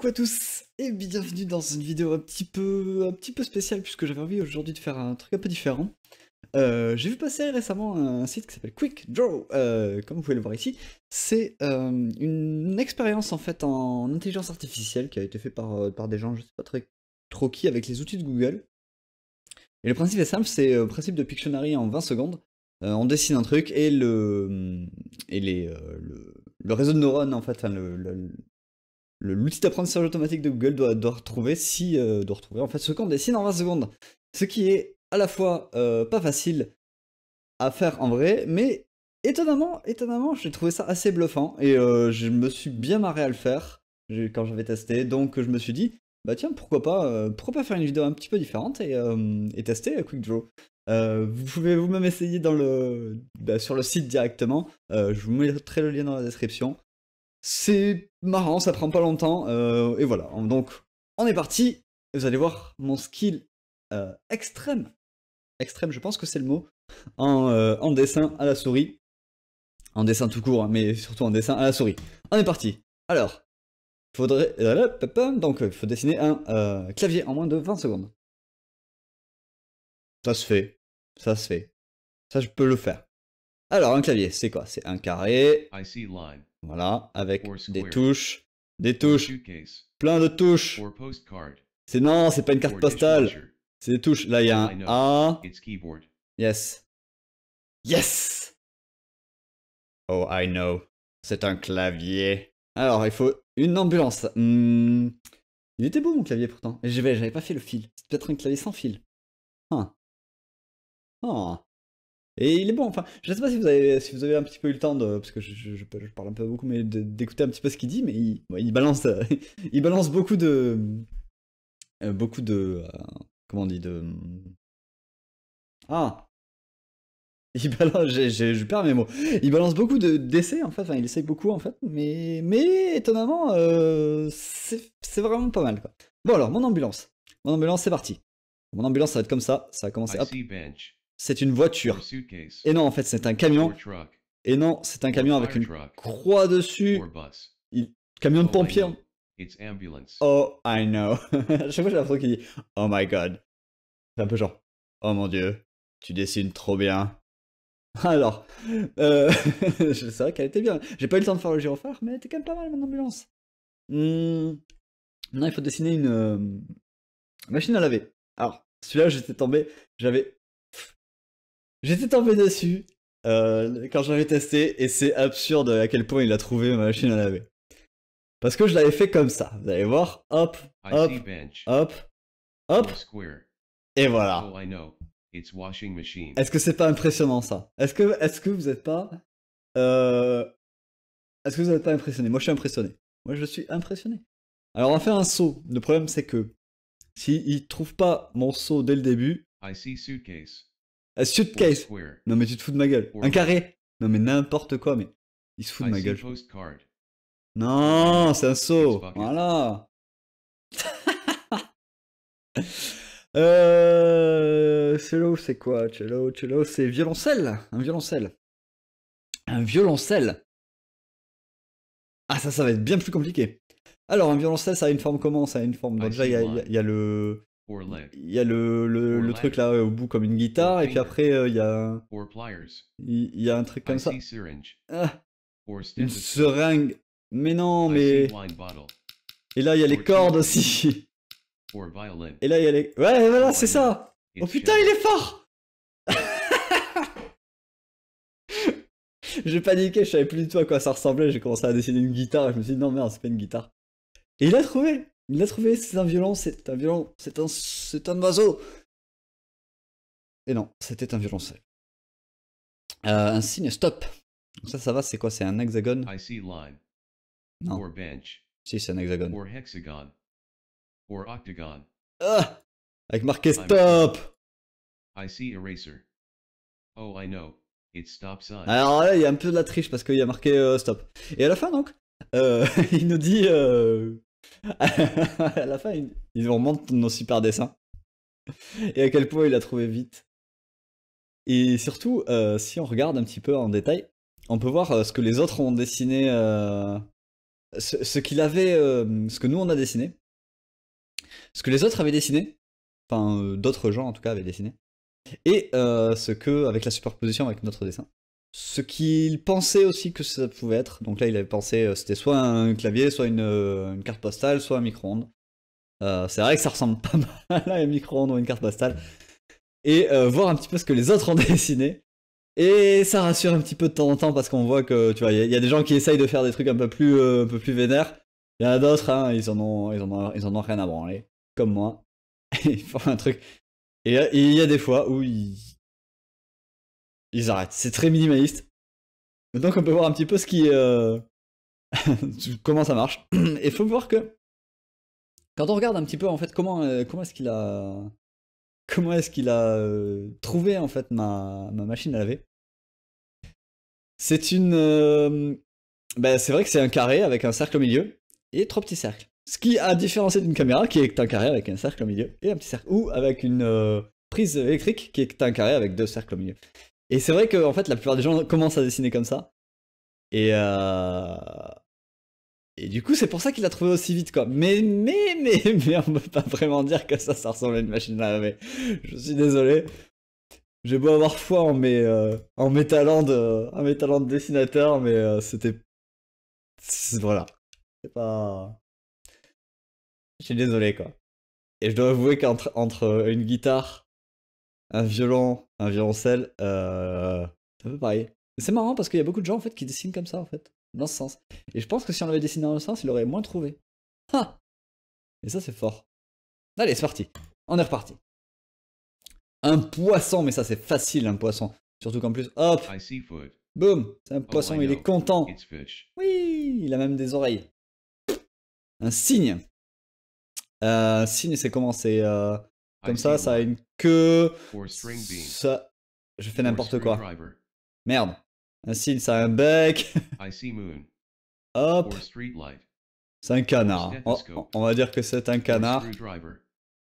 coucou à tous et bienvenue dans une vidéo un petit peu, un petit peu spéciale puisque j'avais envie aujourd'hui de faire un truc un peu différent. Euh, j'ai vu passer récemment un site qui s'appelle Quick Draw, euh, comme vous pouvez le voir ici. C'est euh, une expérience en fait en intelligence artificielle qui a été faite par, par des gens, je sais pas très, trop qui, avec les outils de Google. Et le principe est simple, c'est le principe de Pictionary en 20 secondes. on dessine un truc et le, et les, le, le réseau de neurones en fait, le l'outil d'apprentissage automatique de Google doit, retrouver si euh, doit retrouver en fait ce qu'on dessine en 20 secondes. Ce qui est à la fois euh, pas facile à faire en vrai, mais étonnamment, étonnamment, j'ai trouvé ça assez bluffant et euh, je me suis bien marré à le faire quand j'avais testé. Donc je me suis dit bah tiens pourquoi pas pourquoi pas faire une vidéo un petit peu différente et, tester Quick Draw. vous pouvez vous-même essayer dans le, bah, sur le site directement. je vous mettrai le lien dans la description. C'est marrant, ça prend pas longtemps, euh, et voilà. Donc, on est parti, vous allez voir mon skill euh, extrême, extrême, je pense que c'est le mot, en, euh, dessin à la souris. En dessin tout court, hein, mais surtout en dessin à la souris. On est parti Alors, il faudrait... Donc, il faut dessiner un clavier en moins de 20 secondes. Ça se fait, ça se fait. Ça, je peux le faire. Alors, un clavier, c'est quoi C'est un carré. Voilà, avec des touches, des touches, plein de touches. C'est non, c'est pas une carte postale. C'est des touches. Là, il y a un A. Yes. Yes Oh, I know. C'est un clavier. Alors, il faut une ambulance. Hmm. Il était beau mon clavier pourtant. J'avais pas fait le fil. C'est peut-être un clavier sans fil. Ah, Oh. Et il est bon, enfin, je ne sais pas si vous avez, si vous avez un petit peu eu le temps de, parce que je, je, parle un peu beaucoup, mais d'écouter un petit peu ce qu'il dit, mais il, balance, il balance beaucoup de, euh, beaucoup de, euh, comment on dit, de, ah, il balance, je perds mes mots, il balance beaucoup d'essais de, en fait, enfin, il essaye beaucoup en fait, mais, mais étonnamment, euh, c'est vraiment pas mal quoi. Bon alors, mon ambulance, mon ambulance, c'est parti. Mon ambulance, ça va être comme ça, ça va commencer. Hop c'est une voiture. Et non, en fait, c'est un camion. Et non, c'est un camion avec une croix dessus. Il... Camion de pompier. Oh, I know. chaque fois, j'ai l'impression qu'il dit Oh my god. C'est un peu genre Oh mon dieu, tu dessines trop bien. Alors, euh... c'est vrai qu'elle était bien. J'ai pas eu le temps de faire le gyrophare, mais elle était quand même pas mal, mon ambulance. Mmh. il faut dessiner une euh, machine à laver. Alors, celui-là, j'étais tombé, j'avais J'étais tombé dessus euh, quand j'avais testé et c'est absurde à quel point il a trouvé ma machine à laver. Parce que je l'avais fait comme ça. Vous allez voir, hop, hop, hop, hop, et voilà. Est-ce que c'est pas impressionnant ça Est-ce que, est que vous n'êtes pas, est-ce que vous n'êtes euh, pas impressionné Moi, je suis impressionné. Moi, je suis impressionné. Alors, on va faire un saut. Le problème, c'est que s'il il trouve pas mon saut dès le début, a suitcase. Non, mais tu te fous de ma gueule. Un carré. Non, mais n'importe quoi, mais. Il se fout de ma gueule. Non, c'est un saut. Voilà. Euh, cello, c'est quoi Cello, cello, c'est violoncelle. Un violoncelle. Un violoncelle. Ah, ça, ça va être bien plus compliqué. Alors, un violoncelle, ça a une forme comment Ça a une forme. déjà, il y, a le. Il y a le, truc là euh, au bout comme une guitare, et puis après euh, il y a. Il y a un truc comme ça. Ah, une seringue. Mais non, mais. Et là il y a les cordes aussi. Et là il y a les. Ouais, voilà, c'est ça. Oh putain, il est fort J'ai paniqué, je savais plus du tout à quoi ça ressemblait, j'ai commencé à dessiner une guitare, et je me suis dit non merde, c'est pas une guitare. Et il a trouvé il l'a trouvé, c'est un violon, c'est un violon, c'est un, c'est un oiseau. Et non, c'était un violoncelle. Euh, un signe stop. Ça, ça va, c'est quoi C'est un hexagone I Non. bench. Si, c'est un hexagone. hexagon. octagon. Ah Avec marqué stop Oh, I know. Alors là, il y a un peu de la triche parce qu'il y a marqué euh, stop. Et à la fin, donc, euh, il nous dit à la fin, il, nous remonte nos super dessins. Et à quel point il a trouvé vite. Et surtout, euh, si on regarde un petit peu en détail, on peut voir euh, ce que les autres ont dessiné, euh, ce, qu'il avait, ce que nous on a dessiné, ce que les autres avaient dessiné, enfin d'autres gens en tout cas avaient dessiné, et ce que, avec la superposition avec notre dessin, ce qu'il pensait aussi que ça pouvait être. Donc là, il avait pensé, euh, c'était soit un clavier, soit une, euh, carte postale, soit un micro-ondes. Euh, c'est vrai que ça ressemble pas mal à un micro-ondes ou une carte postale. Et voir un petit peu ce que les autres ont dessiné. Et ça rassure un petit peu de temps en temps parce qu'on voit que, tu vois, il y, a des gens qui essayent de faire des trucs un peu plus, un peu plus vénères. Il y en a d'autres, hein, ils, en ont, ils, ils en ont rien à branler, comme moi. ils font un truc. Et il y a des fois où ils arrêtent. C'est très minimaliste. Donc on peut voir un petit peu ce qui, euh, comment ça marche. Et faut voir que quand on regarde un petit peu en fait comment euh, comment est-ce qu'il a comment est-ce qu'il a euh, trouvé en fait ma, machine à laver. C'est une ben, c'est vrai que c'est un carré avec un cercle au milieu et trois petits cercles. Ce qui a différencié d'une caméra qui est un carré avec un cercle au milieu et un petit cercle ou avec une prise électrique qui est un carré avec deux cercles au milieu. Et c'est vrai que fait, la plupart des gens commencent à dessiner comme ça. Et, euh, et du coup, c'est pour ça qu'il a trouvé aussi vite, quoi. Mais, mais, mais, mais on peut pas vraiment dire que ça, ça ressemble à une machine à laver. Je suis désolé. J'ai beau avoir foi en mes, euh, talents de, mes dessinateur, mais euh, c'était, voilà, c'est pas. Je suis désolé, quoi. Et je dois avouer qu'entre entre une guitare un violon, un violoncelle, euh, un peu pareil. C'est marrant parce qu'il y a beaucoup de gens en fait qui dessinent comme ça en fait, dans ce sens. Et je pense que si on avait dessiné dans le sens, il aurait moins trouvé. Ah Et ça c'est fort. Allez, c'est parti. On est reparti. Un poisson, mais ça c'est facile un poisson. Surtout qu'en plus, hop Boum C'est un oh, poisson, il est content. Oui Il a même des oreilles. Un cygne. Un euh, cygne, c'est comment C'est euh, comme ça, ça a une queue. Ça... Je fais n'importe quoi. Merde. Un signe, ça a un bec. Hop. C'est un canard. On, va dire que c'est un canard.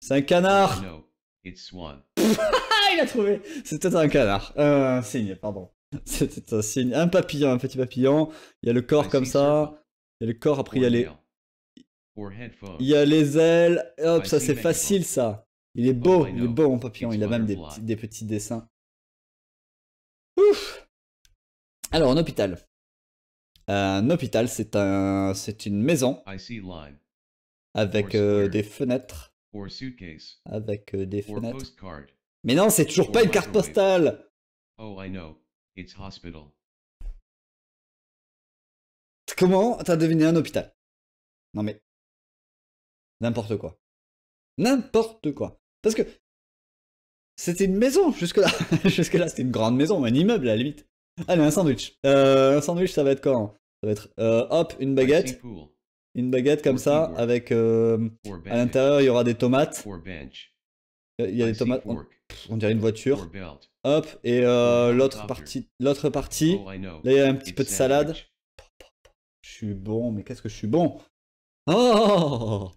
C'est un canard. Il a trouvé. C'était un canard. un signe, pardon. C'était un signe. Un papillon, un petit papillon. Il y a le corps comme ça. Il y a le corps, après il y a les... Il y a les ailes. Hop, ça c'est facile ça. Il est beau, oh, il est beau mon papillon, il a même des, petits dessins. Ouf Alors, un hôpital. Un hôpital, c'est un, c'est une maison avec euh, des fenêtres, avec euh, des fenêtres. Mais non, c'est toujours pas une carte postale. Oh, Comment t'as deviné un hôpital Non mais n'importe quoi, n'importe quoi. Parce que c'était une maison jusque-là. jusque-là, c'était une grande maison, un immeuble à la limite. Allez, un sandwich. Euh, un sandwich, ça va être quoi Ça va être euh, hop, une baguette. Une baguette comme ça, avec euh, à l'intérieur, il y aura des tomates. Il y a des tomates. On, dirait une voiture. Hop, et l'autre partie, l'autre partie. Oh, Là, il y a un petit peu de salade. Je suis bon, mais qu'est-ce que je suis bon Oh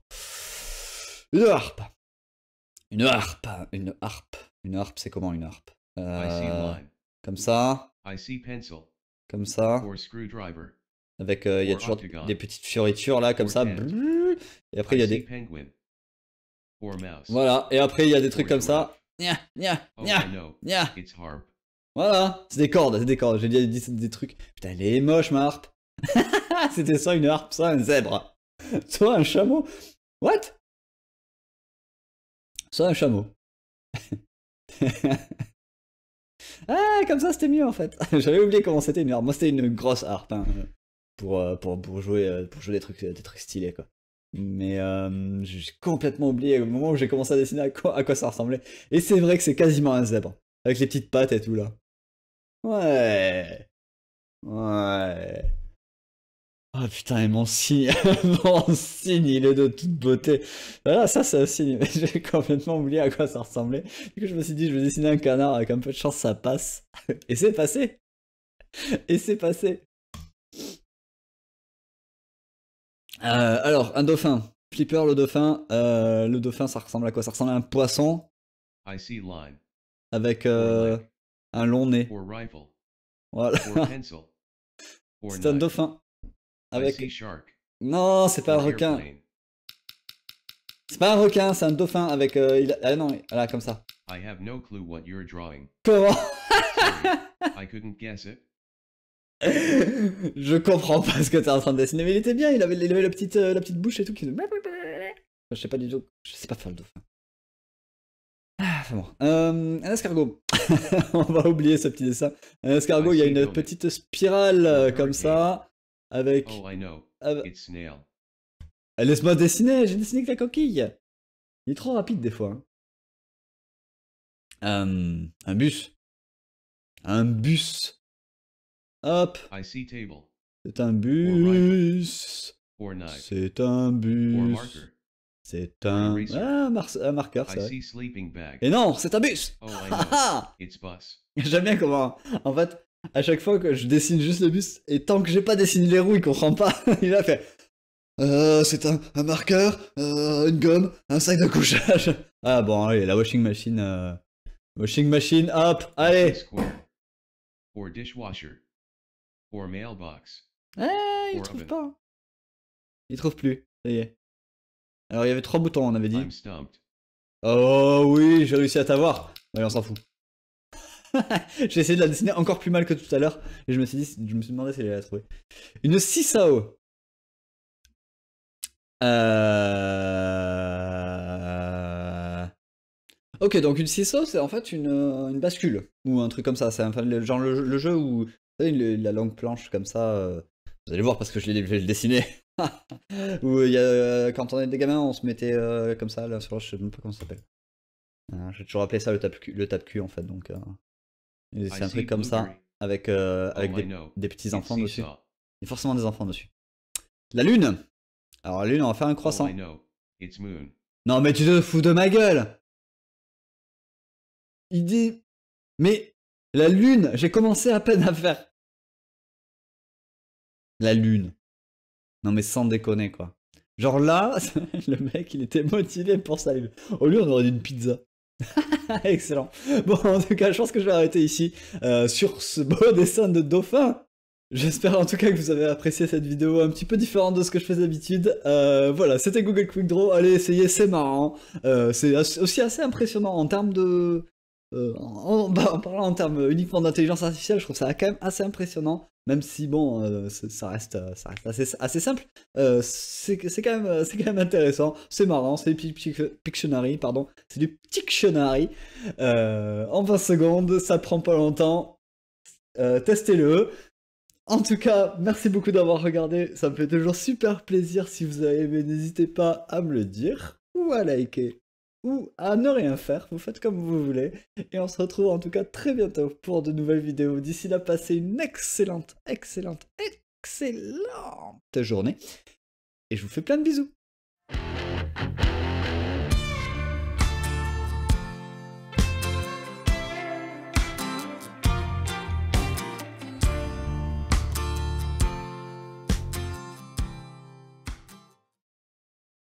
Une harpe une harpe. Une harpe. Une harpe, c'est comment une harpe euh, Comme ça. Comme ça. Avec, euh, il y a toujours des petites fioritures là, comme ça. Et après, il y a des. Voilà, et après, il y a des trucs comme ça. Nya, nya, oh, nya, Voilà, c'est des cordes, c'est des cordes. J'ai dit, des trucs. Putain, elle est moche, ma harpe. C'était ça une harpe, ça un zèbre. Soit un chameau. What un chameau. ah, comme ça, c'était mieux en fait. J'avais oublié comment c'était, une harpe, moi, c'était une grosse harpe hein, pour, euh, pour, pour, jouer, euh, pour jouer des trucs, euh, des trucs stylés quoi. Mais j'ai complètement oublié au moment où j'ai commencé à dessiner à quoi, à quoi ça ressemblait. Et c'est vrai que c'est quasiment un zèbre, avec les petites pattes et tout là. Ouais. Ouais. Ah putain, et mon signe, mon il est de toute beauté. Voilà, ça c'est un signe, j'ai complètement oublié à quoi ça ressemblait. Du coup, je me suis dit, je vais dessiner un canard, avec un peu de chance, ça passe. Et c'est passé Et c'est passé euh, Alors, un dauphin. Flipper, le dauphin. Euh, le dauphin, ça ressemble à quoi Ça ressemble à un poisson. Avec euh, un long nez. Voilà. C'est un dauphin. Avec... Non, c'est pas un requin. C'est pas un requin, c'est un dauphin avec. Euh, a... Ah non, là comme ça. Comment I couldn't Je comprends pas ce que t'es en train de dessiner, mais il était bien, il avait, la, petite, euh, la petite bouche et tout qui Je sais pas du tout, je sais pas faire le dauphin. Ah, bon. Euh, un escargot. On va oublier ce petit dessin. Un escargot, il y a une petite spirale comme ça. Avec. Oh, I know. It's snail. Eh, laisse-moi dessiner, j'ai dessiné que la coquille. Il est trop rapide des fois. Hein. Euh, un bus. Un bus. Hop. C'est un bus. C'est un bus. C'est un... Ah, un marqueur, ça. Et non, c'est un bus. Oh, J'aime bien comment... En fait, à chaque fois que je dessine juste le bus, et tant que j'ai pas dessiné les roues, il comprend pas. il a fait euh, c'est un, un, marqueur, euh, une gomme, un sac de couchage. Ah bon, allez, la washing machine. Euh, washing machine, hop, allez. Eh, il trouve pas. Il trouve plus, ça y est. Alors, il y avait trois boutons, on avait dit. oh oui, j'ai réussi à t'avoir. on s'en fout. J'ai essayé de la dessiner encore plus mal que tout à l'heure, et je me suis dit, je me suis demandé si j'allais la trouver. Une Sisao. Euh... Ok, donc une Sisao, c'est en fait une, euh, une, bascule, ou un truc comme ça. C'est enfin, le, genre le, jeu où, vous savez, la longue planche comme ça, euh, vous allez voir parce que je l'ai dessiné. Ou euh, il y a, quand on était des gamins on se mettait comme ça, là, je sais même pas comment ça s'appelle. J'ai toujours appelé ça le tape-cul, en fait, donc... C'est un truc comme ça, avec, euh, oh, avec des, petits-enfants dessus. Il y a forcément des enfants dessus. La lune Alors la lune, on va faire un oh, croissant. Non mais tu te fous de ma gueule Il dit... Mais la lune, j'ai commencé à peine à faire. La lune. Non mais sans déconner quoi. Genre là, le mec il était motivé pour ça. Au lieu on aurait dit une pizza. Excellent. Bon, en tout cas, je pense que je vais arrêter ici euh, sur ce beau dessin de dauphin. J'espère en tout cas que vous avez apprécié cette vidéo un petit peu différente de ce que je fais d'habitude. Euh, voilà, c'était Google Quick Draw. Allez essayer, c'est marrant. Euh, c'est aussi assez impressionnant en termes de, en, bah, en, parlant en termes uniquement d'intelligence artificielle, je trouve ça quand même assez impressionnant. Même si, bon, euh, euh, ça reste, assez, simple, euh, c'est quand, même, intéressant, c'est marrant, c'est pardon, c'est du Pictionary. en 20 secondes, ça prend pas longtemps. Testez-le. En tout cas, merci beaucoup d'avoir regardé, ça me fait toujours super plaisir. Si vous avez aimé, n'hésitez pas à me le dire ou à liker à ne rien faire, vous faites comme vous voulez. Et on se retrouve en tout cas très bientôt pour de nouvelles vidéos. D'ici là, passez une excellente, excellente, excellente journée. Et je vous fais plein de bisous.